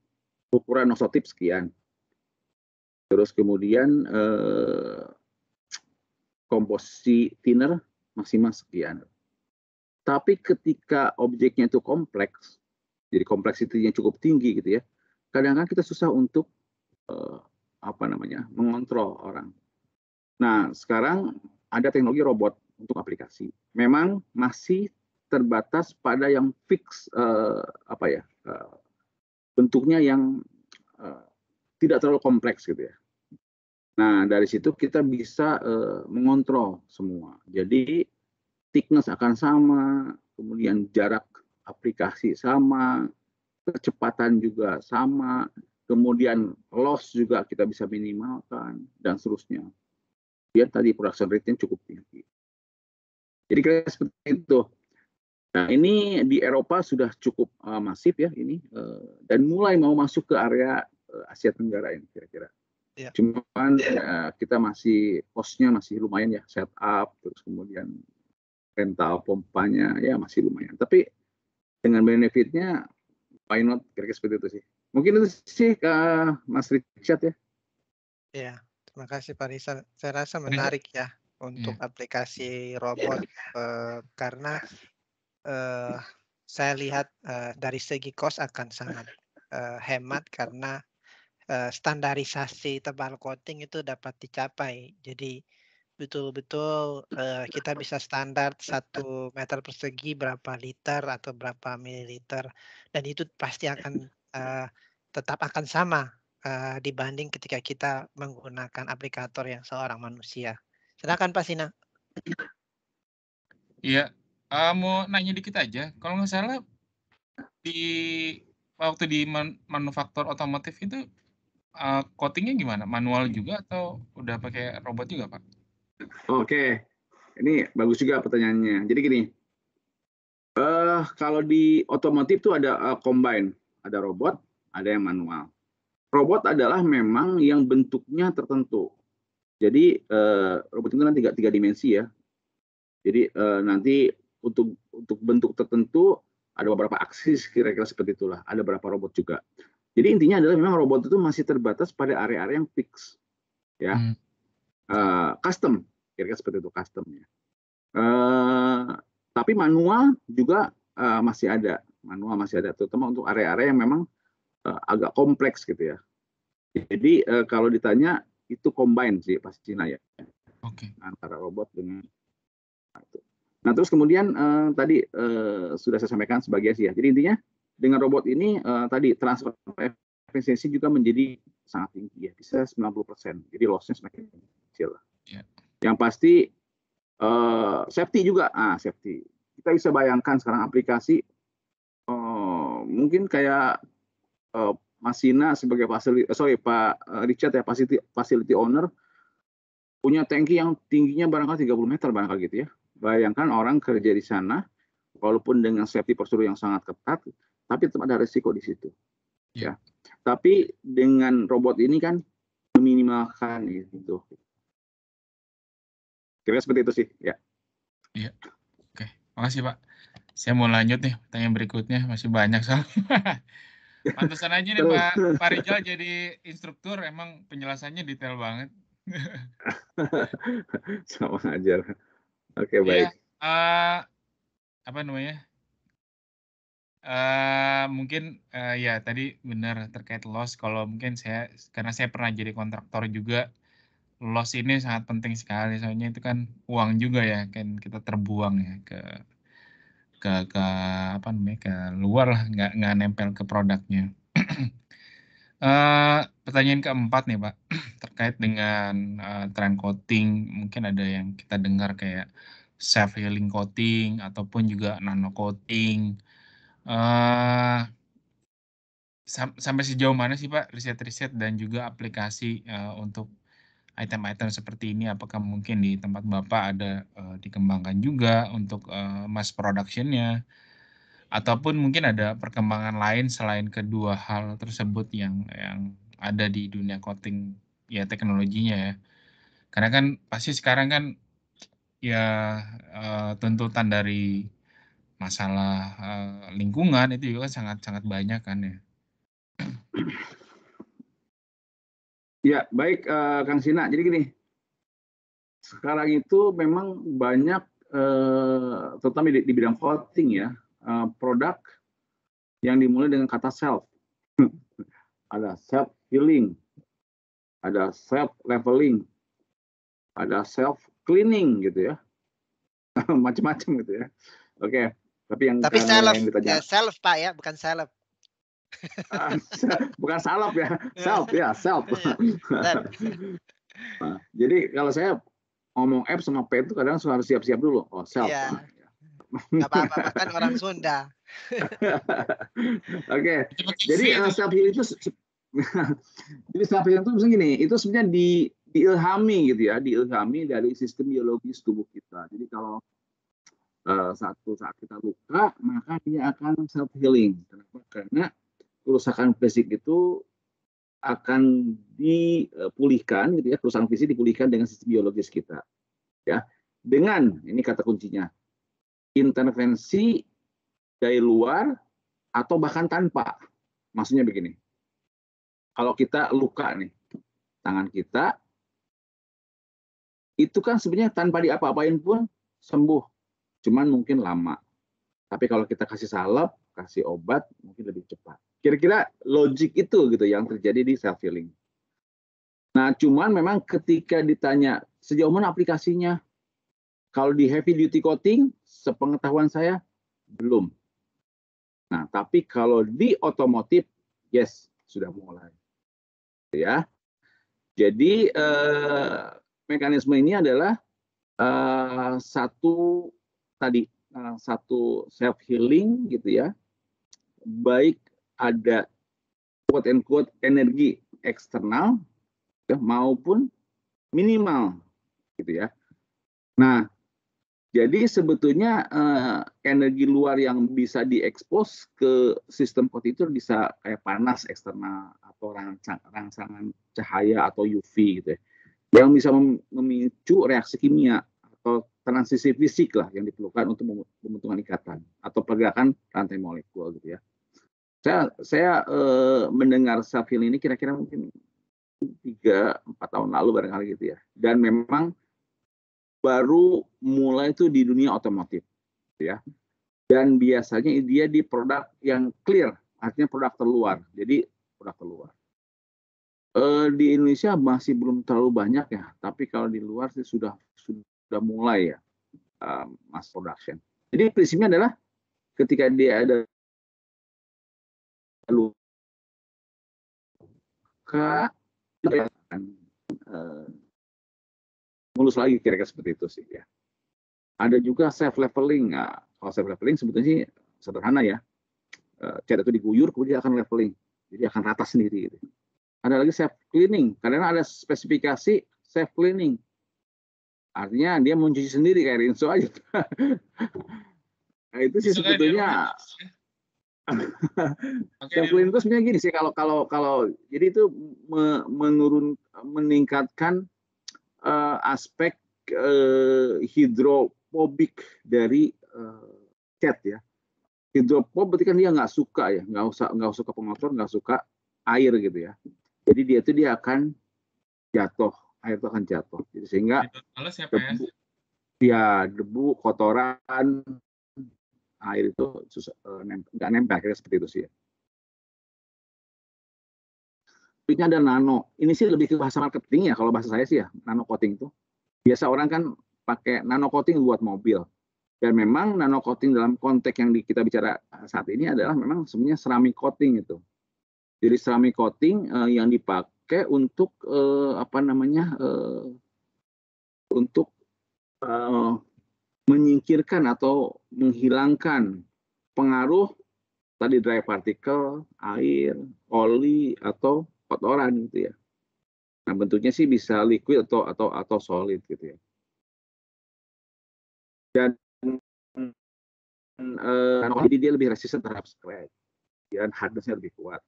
ukuran nosotip sekian, terus kemudian eh, komposisi thinner maksimal sekian. Tapi ketika objeknya itu kompleks, jadi kompleksitinya cukup tinggi gitu ya, kadang-kadang kita susah untuk eh, apa namanya mengontrol orang. Nah, sekarang ada teknologi robot untuk aplikasi. Memang masih terbatas pada yang fix uh, apa ya uh, bentuknya yang uh, tidak terlalu kompleks gitu ya. Nah dari situ kita bisa uh, mengontrol semua. Jadi thickness akan sama, kemudian jarak aplikasi sama, kecepatan juga sama, kemudian loss juga kita bisa minimalkan dan seterusnya biar tadi production rate-nya cukup tinggi. Jadi kira kira seperti itu. Nah ini di Eropa sudah cukup uh, masif ya ini uh, dan mulai mau masuk ke area uh, Asia Tenggara ini kira-kira. Yeah. Cuman uh, kita masih kosnya masih lumayan ya setup terus kemudian rental pompanya ya masih lumayan. Tapi dengan benefitnya why not kira-kira seperti itu sih. Mungkin itu sih ke Mas Richard ya. Iya. Yeah. Terima kasih Pak Risa. Saya rasa menarik ya untuk yeah. Hmm. aplikasi robot yeah. uh, karena uh, saya lihat uh, dari segi kos akan sangat uh, hemat karena uh, standarisasi tebal coating itu dapat dicapai. Jadi betul-betul uh, kita bisa standar satu meter persegi berapa liter atau berapa mililiter dan itu pasti akan uh, tetap akan sama uh, dibanding ketika kita menggunakan aplikator yang seorang manusia. Silakan Pak Sina. Iya, uh, mau nanya dikit aja. Kalau nggak salah di waktu di man, manufaktur otomotif itu uh, coatingnya gimana? Manual juga atau udah pakai robot juga, Pak? Oke, ini bagus juga pertanyaannya. Jadi gini, uh, kalau di otomotif tuh ada uh, combine, ada robot, ada yang manual robot adalah memang yang bentuknya tertentu. Jadi uh, robot itu kan tiga, tiga dimensi ya. Jadi uh, nanti untuk untuk bentuk tertentu ada beberapa aksis kira-kira seperti itulah. Ada beberapa robot juga. Jadi intinya adalah memang robot itu masih terbatas pada area-area yang fix, ya, hmm. uh, custom, kira-kira seperti itu customnya. Uh, tapi manual juga uh, masih ada, manual masih ada, terutama untuk area-area yang memang Eh, agak kompleks gitu ya. Jadi uh, kalau ditanya itu combine sih pasti Cina ya. Oke. Okay. Nah, antara robot dengan Nah terus kemudian uh, tadi uh, sudah saya sampaikan sebagian sih ya. Jadi intinya dengan robot ini uh, tadi transfer efisiensi juga menjadi sangat tinggi ya bisa 90 persen. Jadi lossnya semakin kecil. Yeah. Yang pasti uh, safety juga. Ah safety. Kita bisa bayangkan sekarang aplikasi mungkin kayak Masina eh, Mas Sina sebagai facility, eh, sorry Pak eh, Richard ya fasiliti facility owner punya tangki yang tingginya barangkali 30 meter barangkali gitu ya. Bayangkan orang kerja di sana walaupun dengan safety prosedur yang sangat ketat tapi tetap ada resiko di situ. Ya. ya. Tapi dengan robot ini kan meminimalkan itu. Kira-kira seperti itu sih, ya. Iya. Oke, makasih Pak. Saya mau lanjut nih, pertanyaan berikutnya masih banyak soal. Pantesan aja nih Pak, Pak Rijal jadi instruktur emang penjelasannya detail banget. Sama aja. Oke, okay, iya, baik. uh, apa namanya? Uh, mungkin uh, ya tadi benar terkait loss kalau mungkin saya karena saya pernah jadi kontraktor juga loss ini sangat penting sekali soalnya itu kan uang juga ya kan kita terbuang ya ke ke ke apa namanya ke luar lah nggak nggak nempel ke produknya uh, pertanyaan keempat nih pak terkait dengan uh, tren coating mungkin ada yang kita dengar kayak self healing coating ataupun juga nano coating uh, sam sampai sejauh mana sih pak riset-riset dan juga aplikasi uh, untuk item-item seperti ini apakah mungkin di tempat Bapak ada uh, dikembangkan juga untuk uh, mass production-nya ataupun mungkin ada perkembangan lain selain kedua hal tersebut yang yang ada di dunia coating ya teknologinya ya. Karena kan pasti sekarang kan ya uh, tuntutan dari masalah uh, lingkungan itu juga kan sangat-sangat banyak kan ya. Ya, baik eh, Kang Sina. Jadi gini, sekarang itu memang banyak, eh, terutama di, di bidang clothing ya, eh, produk yang dimulai dengan kata self. ada self healing, ada self leveling, ada self cleaning gitu ya, macam-macam gitu ya. Oke, okay. tapi yang tapi self, yang ya self pak ya, bukan self Bukan salap ya, self ya, self. nah, jadi kalau saya ngomong F sama P itu kadang harus siap-siap dulu. Oh, self. ya. Gak apa-apa, kan orang Sunda. Oke, jadi eh, self healing itu jadi self itu itu begini, itu sebenarnya di diilhami gitu ya, diilhami dari sistem biologis tubuh kita. Jadi kalau eh, satu saat kita luka, maka dia akan self healing. Kenapa? Karena kerusakan fisik itu akan dipulihkan gitu ya kerusakan fisik dipulihkan dengan sistem biologis kita ya dengan ini kata kuncinya intervensi dari luar atau bahkan tanpa maksudnya begini kalau kita luka nih tangan kita itu kan sebenarnya tanpa diapa-apain pun sembuh cuman mungkin lama tapi kalau kita kasih salep kasih obat mungkin lebih cepat Kira-kira logik itu gitu yang terjadi di self healing. Nah, cuman memang ketika ditanya sejauh mana aplikasinya, kalau di heavy duty coating, sepengetahuan saya belum. Nah, tapi kalau di otomotif, yes, sudah mulai. Ya. Jadi eh, mekanisme ini adalah eh, satu tadi eh, satu self healing gitu ya. Baik ada quote and quote energi eksternal ya, maupun minimal gitu ya. Nah, jadi sebetulnya eh, energi luar yang bisa diekspos ke sistem kotitur bisa kayak panas eksternal atau rangsang, rangsangan cahaya atau UV gitu ya. Yang bisa memicu reaksi kimia atau transisi fisik lah yang diperlukan untuk pembentukan ikatan atau pergerakan rantai molekul gitu ya saya saya uh, mendengar Safil ini kira-kira mungkin tiga empat tahun lalu barangkali gitu ya dan memang baru mulai itu di dunia otomotif ya dan biasanya dia di produk yang clear artinya produk terluar jadi produk terluar eh, di Indonesia masih belum terlalu banyak ya tapi kalau di luar sih sudah sudah mulai ya eh, mass production jadi prinsipnya adalah ketika dia ada luka uh, eh, mulus lagi kira-kira seperti itu sih ya. Ada juga self leveling. Nah, kalau self leveling sebetulnya sih sederhana ya. Eh, cat itu diguyur kemudian akan leveling. Jadi akan rata sendiri gitu. Ada lagi self cleaning. Karena ada spesifikasi self cleaning. Artinya dia mencuci sendiri kayak rinso aja. nah, itu sih sebetulnya okay, Yang itu sebenarnya gini sih kalau kalau kalau jadi itu me, menurun meningkatkan uh, aspek uh, hidropobik dari uh, cat ya. hidrofob berarti kan dia nggak suka ya, nggak usah nggak suka pengotor, nggak suka air gitu ya. Jadi dia itu dia akan jatuh, air itu akan jatuh. Jadi sehingga dia ya? debu, ya debu, kotoran, air itu eh, nggak nggak nempel akhirnya seperti itu sih ya. Berikutnya ada nano. Ini sih lebih ke bahasa marketing ya kalau bahasa saya sih ya nano coating itu. Biasa orang kan pakai nano coating buat mobil. Dan memang nano coating dalam konteks yang kita bicara saat ini adalah memang sebenarnya ceramic coating itu. Jadi ceramic coating eh, yang dipakai untuk eh, apa namanya untuk menyingkirkan atau menghilangkan pengaruh tadi dry particle, air, oli atau kotoran gitu ya. Nah, bentuknya sih bisa liquid atau atau atau solid gitu ya. Dan eh, jadi dia lebih resisten terhadap scratch dan hardnessnya lebih kuat.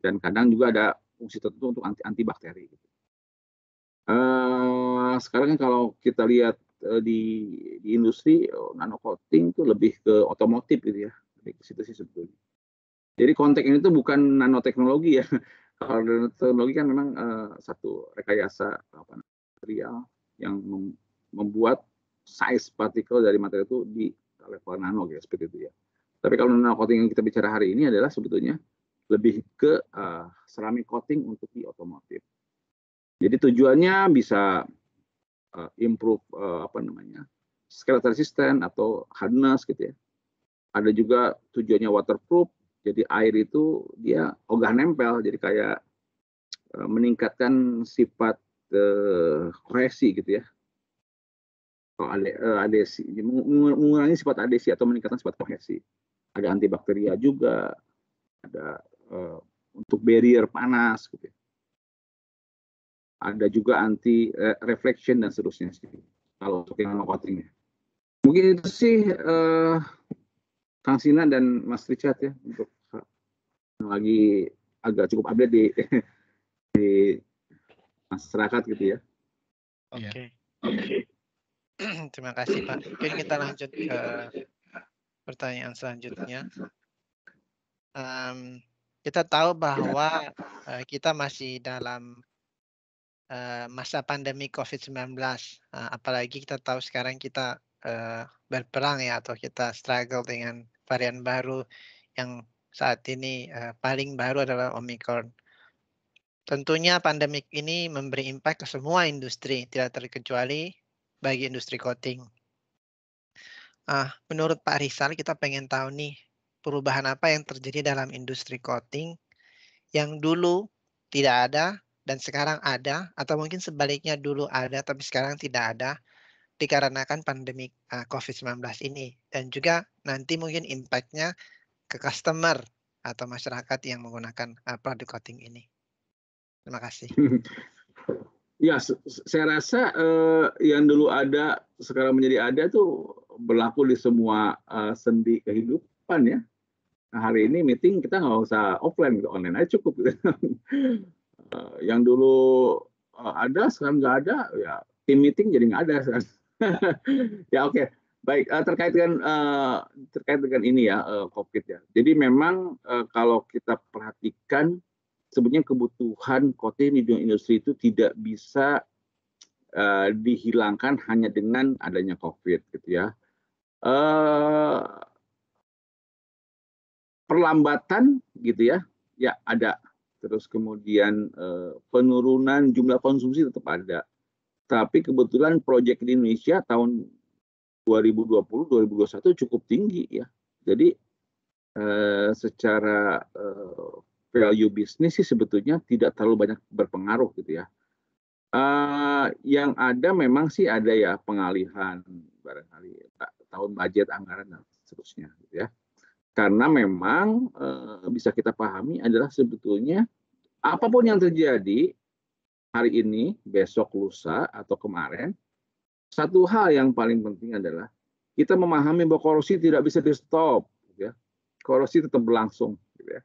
Dan kadang juga ada fungsi tertentu untuk anti antibakteri gitu. Uh, sekarang kan kalau kita lihat Eh, di, di industri eh, nano coating itu lebih ke otomotif gitu ya dari situ sih sebetulnya jadi konteks ini tuh bukan nanoteknologi ya kalau nanoteknologi kan memang uh, satu rekayasa apa material yang mem membuat size partikel dari material itu di level nano gitu seperti itu ya tapi kalau nano coating yang kita bicara hari ini adalah sebetulnya lebih ke uh, ceramic coating untuk di otomotif jadi tujuannya bisa uh, improve uh, apa namanya skeleton resistant atau hardness gitu ya. Ada juga tujuannya waterproof, jadi air itu dia ogah nempel, jadi kayak uh, meningkatkan sifat uh, kohesi gitu ya. Kalau oh, adesi, mengurangi sifat adesi atau meningkatkan sifat kohesi. Ada antibakteria juga, ada uh, untuk barrier panas gitu ya ada juga anti eh, reflection dan seterusnya sih kalau untuk yang marketingnya. Mungkin itu sih uh, Kang Sina dan Mas Richard ya untuk lagi agak cukup update di di masyarakat gitu ya. Iya. Oke. Okay. Okay. Terima kasih Pak. Mungkin kita lanjut ke pertanyaan selanjutnya. Um, kita tahu bahwa uh, kita masih dalam Eh, masa pandemi COVID-19. Eh, apalagi kita tahu sekarang kita eh, berperang ya atau kita struggle dengan varian baru yang saat ini paling baru adalah Omicron. Tentunya pandemik ini memberi impact ke semua industri, tidak terkecuali bagi industri coating. Uh, ah, menurut Pak Rizal, kita pengen tahu nih perubahan apa yang terjadi dalam industri coating yang dulu tidak ada, dan sekarang ada atau mungkin sebaliknya dulu ada tapi sekarang tidak ada dikarenakan pandemi uh, ah, COVID-19 ini dan juga nanti mungkin impact-nya ke customer atau masyarakat yang menggunakan uh, produk coating ini. Terima kasih. Ya, saya rasa uh, yang dulu ada sekarang menjadi ada tuh berlaku di semua uh, sendi kehidupan ya. Nah, hari ini meeting kita nggak usah offline, online aja cukup. Eh, yang dulu eh, ada sekarang nggak ada ya tim meeting jadi nggak ada sekarang. ya oke okay. baik eh, terkait dengan terkait dengan ini ya uh, covid ya jadi memang kalau kita perhatikan sebenarnya kebutuhan kote di dunia industri itu tidak bisa dihilangkan hanya dengan adanya covid gitu ya perlambatan gitu ya ya ada terus kemudian eh, penurunan jumlah konsumsi tetap ada. Tapi kebetulan proyek di Indonesia tahun 2020-2021 cukup tinggi ya. Jadi eh, secara eh, value bisnis sih sebetulnya tidak terlalu banyak berpengaruh gitu ya. Uh, yang ada memang sih ada ya pengalihan barangkali eh, tahun budget anggaran dan seterusnya gitu ya karena memang eh, bisa kita pahami adalah sebetulnya apapun yang terjadi hari ini, besok, lusa, atau kemarin, satu hal yang paling penting adalah kita memahami bahwa korupsi tidak bisa di stop, gitu ya. korosi ya. korupsi tetap berlangsung. Gitu ya.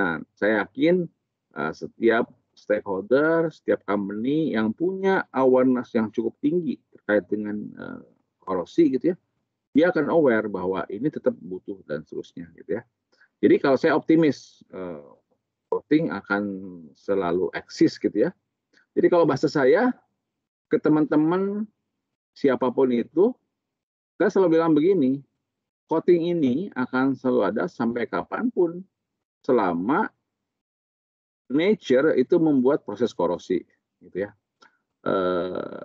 Nah, saya yakin e, setiap stakeholder, setiap company yang punya awareness yang cukup tinggi terkait dengan eh, korosi, korupsi gitu ya, dia akan aware bahwa ini tetap butuh dan seterusnya gitu ya. Jadi kalau saya optimis uh, voting akan selalu eksis gitu ya. Jadi kalau bahasa saya ke teman-teman siapapun itu, saya selalu bilang begini, voting ini akan selalu ada sampai kapanpun selama nature itu membuat proses korosi gitu ya. Uh,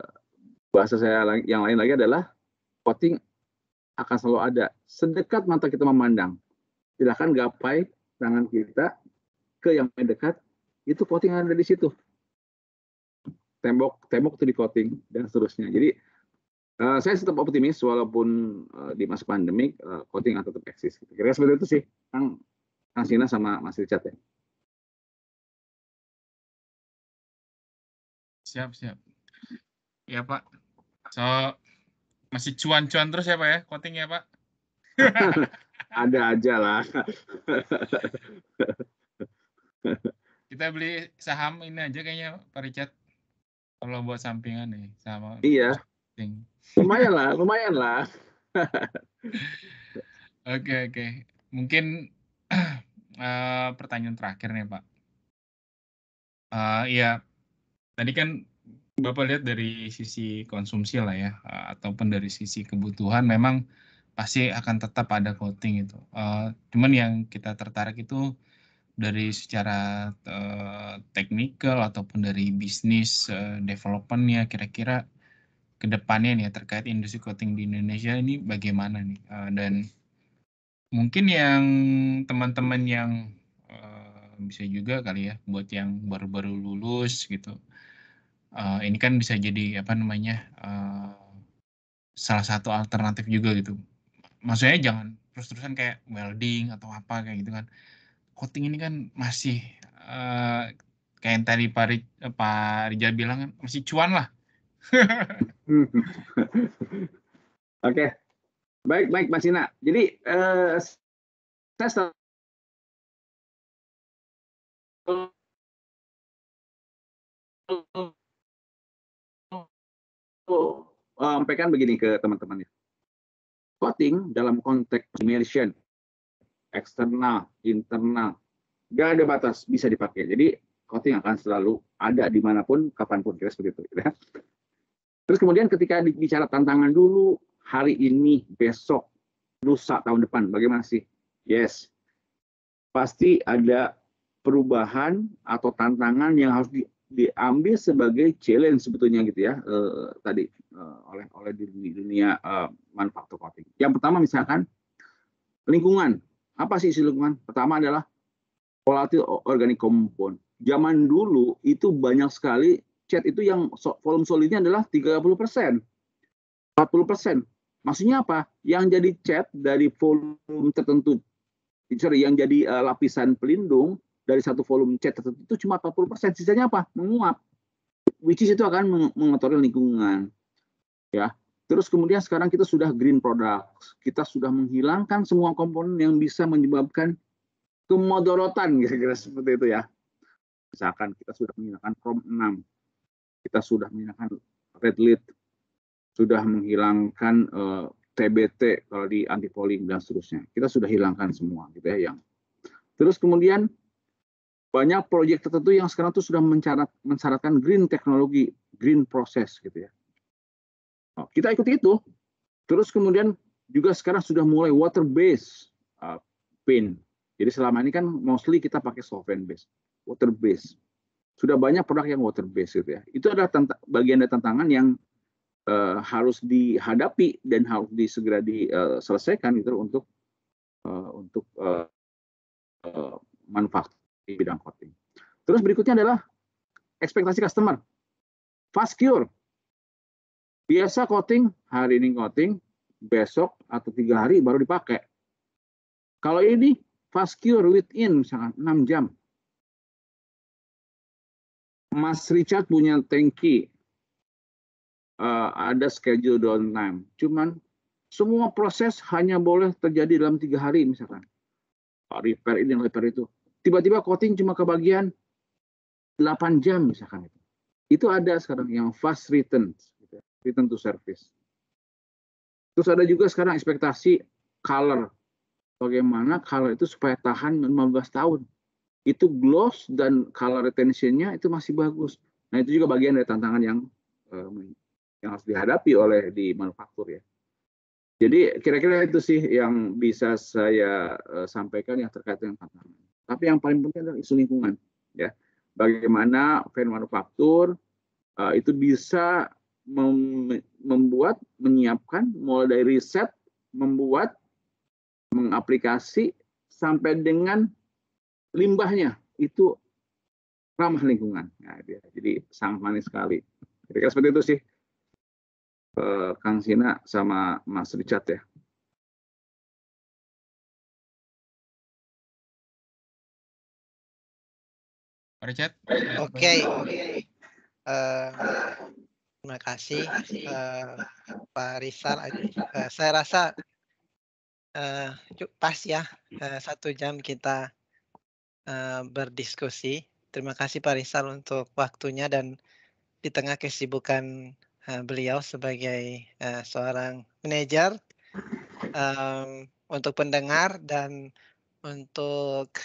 bahasa saya yang lain lagi adalah voting akan selalu ada. Sedekat mata kita memandang, silahkan gapai tangan kita ke yang paling dekat, itu coating ada di situ. Tembok, tembok itu di coating, dan seterusnya. Jadi Uh, saya tetap optimis walaupun uh, di masa pandemik uh, eh, coating akan tetap eksis. Kira-kira seperti itu sih, Kang, Kang Sina sama Mas Richard ya. Siap, siap. Ya Pak. So, masih cuan-cuan terus ya Pak ya, konting ya Pak? Ada aja lah. Kita beli saham ini aja kayaknya Pak Richard. Kalau buat sampingan nih sama. Iya. Lumayan lah, lumayan lah. Oke okay, oke, okay. mungkin uh, pertanyaan terakhir nih Pak. Uh, iya, tadi kan Bapak lihat dari sisi konsumsi lah ya, eh, ataupun dari sisi kebutuhan memang pasti akan tetap ada coating itu. Eh, cuman yang kita tertarik itu dari secara uh, eh, teknikal ataupun dari bisnis uh, developmentnya kira-kira kedepannya nih ya, terkait industri coating di Indonesia ini bagaimana nih dan mungkin yang teman-teman yang bisa juga kali ya buat yang baru-baru lulus gitu uh, ini kan bisa jadi apa namanya uh, salah satu alternatif juga gitu maksudnya jangan terus-terusan kayak welding atau apa kayak gitu kan coating ini kan masih uh, kayak yang tadi Pak, Rij, Pak Rijal bilang kan, masih cuan lah oke okay. baik baik Mas Ina jadi uh, saya Oh. Eh, sampaikan begini ke teman-teman ya. Voting dalam konteks simulation, eksternal, internal, nggak ada batas bisa dipakai. Jadi voting akan selalu ada dimanapun, kapanpun kira seperti itu. Ya. Terus kemudian ketika bicara tantangan dulu, hari ini, besok, lusa tahun depan, bagaimana sih? Yes, pasti ada perubahan atau tantangan yang harus di diambil sebagai challenge sebetulnya gitu ya eh, tadi eh, oleh oleh di dunia, dunia eh, manufaktur coating. Yang pertama misalkan lingkungan. Apa sih isi lingkungan? Pertama adalah volatile organic compound. Zaman dulu itu banyak sekali chat itu yang volume solidnya adalah 30%. 40%. Maksudnya apa? Yang jadi chat dari volume tertentu sorry, yang jadi uh, lapisan pelindung dari satu volume cat tertentu itu cuma 40%, persen sisanya apa? Menguap. Which is itu akan mengotori lingkungan. Ya. Terus kemudian sekarang kita sudah green products. Kita sudah menghilangkan semua komponen yang bisa menyebabkan kemodorotan kira-kira seperti itu ya. Misalkan kita sudah menghilangkan chrome 6. Kita sudah menghilangkan red lead. Sudah menghilangkan uh, eh, TBT kalau di anti polling dan seterusnya. Kita sudah hilangkan semua gitu ya yang. Terus kemudian banyak proyek tertentu yang sekarang itu sudah mencarat, mensyaratkan green teknologi, green proses gitu ya. Nah, kita ikuti itu. Terus kemudian juga sekarang sudah mulai water based uh, paint. Jadi selama ini kan mostly kita pakai solvent based, water based. Sudah banyak produk yang water based gitu ya. Itu adalah bagian dari tantangan yang uh, harus dihadapi dan harus disegera diselesaikan uh, gitu untuk uh, untuk uh, uh, manfaat bidang coating. Terus berikutnya adalah ekspektasi customer. Fast cure. Biasa coating, hari ini coating, besok atau tiga hari baru dipakai. Kalau ini fast cure within misalkan 6 jam. Mas Richard punya tanki. Uh, eh, ada schedule downtime. Cuman semua proses hanya boleh terjadi dalam tiga hari misalkan. Repair ini, repair itu tiba-tiba coating cuma ke bagian 8 jam misalkan itu. Itu ada sekarang yang fast return, gitu, ya. return to service. Terus ada juga sekarang ekspektasi color. Bagaimana color itu supaya tahan 15 tahun. Itu gloss dan color retentionnya itu masih bagus. Nah itu juga bagian dari tantangan yang yang harus dihadapi oleh di manufaktur ya. Jadi kira-kira itu sih yang bisa saya eh, sampaikan yang terkait dengan tantangan. Tapi yang paling penting adalah isu lingkungan, ya. Bagaimana fair manufaktur uh, itu bisa mem membuat, menyiapkan mulai dari riset, membuat, mengaplikasi sampai dengan limbahnya itu ramah lingkungan. Nah, ya, dia, jadi sangat manis sekali. Jadi seperti itu sih. Uh, Kang Sina sama Mas Richard ya. Richard. Oke. Okay. Uh, eh, terima kasih uh, Pak Rizal. Uh, saya rasa uh, pas ya uh, satu jam kita uh, berdiskusi. Terima kasih Pak Rizal untuk waktunya dan di tengah kesibukan uh, beliau sebagai uh, seorang manajer um, untuk pendengar dan untuk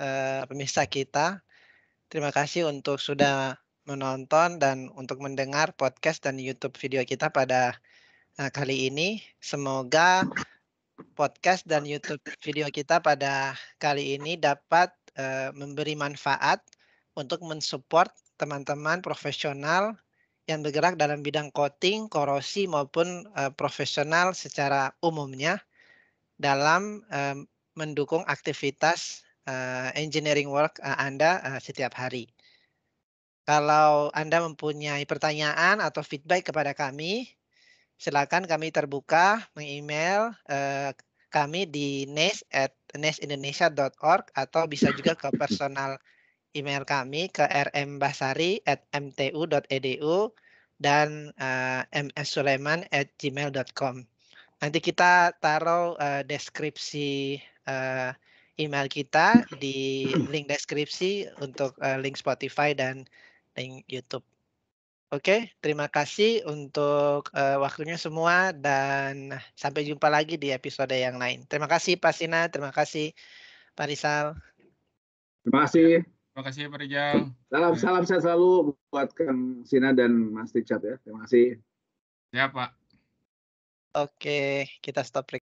uh, pemirsa kita Terima kasih untuk sudah menonton dan untuk mendengar podcast dan YouTube video kita pada eh, kali ini. Semoga podcast dan YouTube video kita pada kali ini dapat eh, memberi manfaat untuk mensupport teman-teman profesional yang bergerak dalam bidang coating, korosi maupun eh, profesional secara umumnya dalam mendukung aktivitas uh, engineering work uh, Anda uh, setiap hari. Kalau Anda mempunyai pertanyaan atau feedback kepada kami, silakan kami terbuka meng-email uh, kami di nes at atau bisa juga ke personal email kami ke rmbasari e dan uh, mssuleman Nanti kita taruh uh, deskripsi uh, email kita di link deskripsi untuk uh, link Spotify dan link YouTube. Oke, okay, terima kasih untuk uh, waktunya semua dan sampai jumpa lagi di episode yang lain. Terima kasih Pak Sina, terima kasih Pak Rizal. Terima kasih. Terima kasih Pak Rizal. Salam salam saya selalu buat Kang Sina dan Mas Richard ya. Terima kasih. Ya Pak. Oke, okay, kita stop.